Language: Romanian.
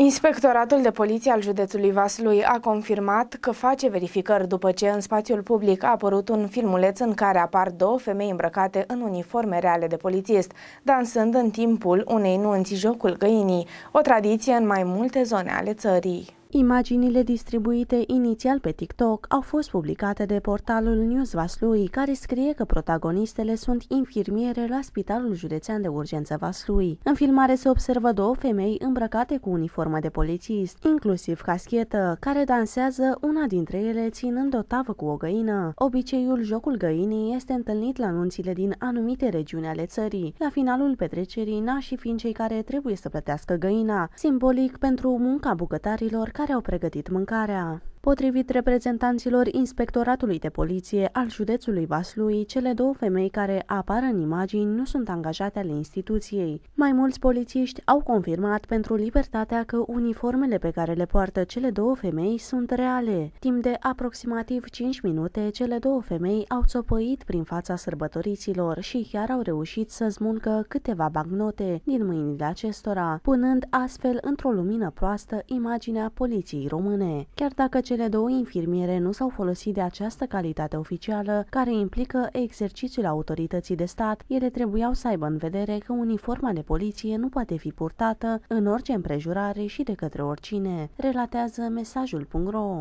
Inspectoratul de poliție al județului Vaslui a confirmat că face verificări după ce în spațiul public a apărut un filmuleț în care apar două femei îmbrăcate în uniforme reale de polițist, dansând în timpul unei nunți jocul găinii, o tradiție în mai multe zone ale țării. Imaginile distribuite inițial pe TikTok au fost publicate de portalul News Vaslui, care scrie că protagonistele sunt infirmiere la Spitalul Județean de Urgență Vaslui. În filmare se observă două femei îmbrăcate cu uniformă de polițist, inclusiv caschetă, care dansează una dintre ele ținând o tavă cu o găină. Obiceiul jocul găinii este întâlnit la anunțile din anumite regiuni ale țării. La finalul petrecerii, nașii fiind cei care trebuie să plătească găina, simbolic pentru munca bucătarilor care care au pregătit mâncarea. Potrivit reprezentanților Inspectoratului de Poliție al județului Vaslui, cele două femei care apar în imagini nu sunt angajate ale instituției. Mai mulți polițiști au confirmat pentru libertatea că uniformele pe care le poartă cele două femei sunt reale. Timp de aproximativ 5 minute, cele două femei au țopăit prin fața sărbătoriților și chiar au reușit să zmuncă câteva bagnote din mâinile acestora, punând astfel într-o lumină proastă imaginea poliției române. Chiar dacă ce cele două infirmiere nu s-au folosit de această calitate oficială care implică exercițiul autorității de stat, ele trebuiau să aibă în vedere că uniforma de poliție nu poate fi purtată în orice împrejurare și de către oricine, relatează mesajul.ro.